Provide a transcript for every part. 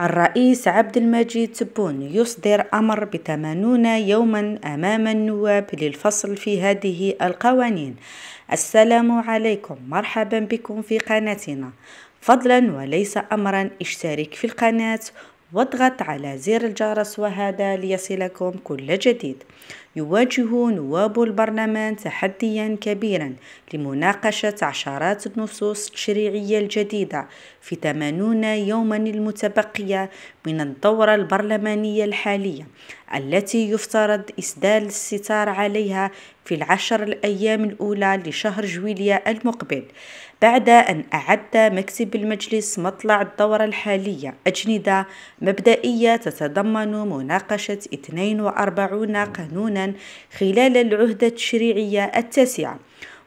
الرئيس عبد المجيد تبون يصدر أمر بثمانون يوما أمام النواب للفصل في هذه القوانين السلام عليكم مرحبا بكم في قناتنا فضلا وليس أمرا اشترك في القناة واضغط على زر الجرس وهذا ليصلكم كل جديد يواجه نواب البرلمان تحديا كبيرا لمناقشة عشرات النصوص التشريعية الجديدة في 80 يوما المتبقية من الدورة البرلمانية الحالية التي يفترض إسدال الستار عليها في العشر الأيام الأولى لشهر جويلية المقبل بعد أن أعد مكتب المجلس مطلع الدورة الحالية أجندة مبدئية تتضمن مناقشة 42 قانونا الإنسان خلال العهدة التشريعية التاسعة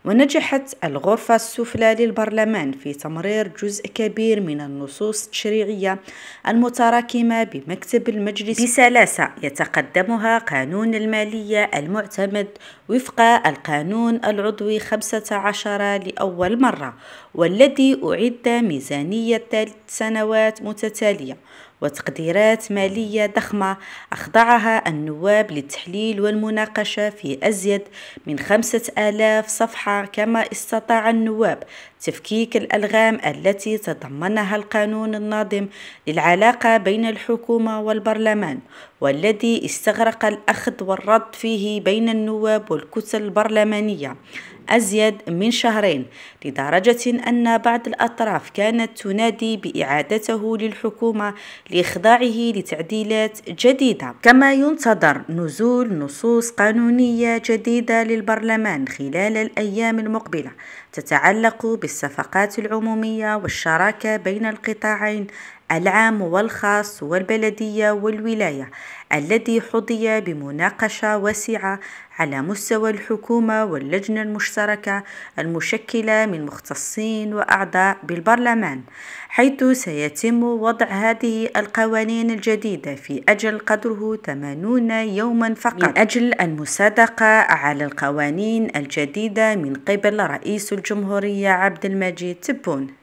ونجحت الغرفة السفلى للبرلمان في تمرير جزء كبير من النصوص التشريعية المتراكمة بمكتب المجلس بسلاسة يتقدمها قانون المالية المعتمد وفق القانون العضوي 15 لأول مرة والذي أعد ميزانية ثلاث سنوات متتالية وتقديرات مالية ضخمة أخضعها النواب للتحليل والمناقشة في أزيد من خمسة آلاف صفحة كما استطاع النواب تفكيك الألغام التي تضمنها القانون الناظم للعلاقة بين الحكومة والبرلمان والذي استغرق الأخذ والرد فيه بين النواب والكتل البرلمانية أزيد من شهرين لدرجة أن بعض الأطراف كانت تنادي بإعادته للحكومة لإخضاعه لتعديلات جديدة كما ينتظر نزول نصوص قانونية جديدة للبرلمان خلال الأيام المقبلة تتعلق بالصفقات العمومية والشراكة بين القطاعين العام والخاص والبلدية والولاية الذي حظي بمناقشة واسعة على مستوى الحكومة واللجنة المشتركة المشكلة من مختصين وأعضاء بالبرلمان حيث سيتم وضع هذه القوانين الجديدة في أجل قدره 80 يوما فقط من أجل المصادقة على القوانين الجديدة من قبل رئيس الجمهورية عبد المجيد تبون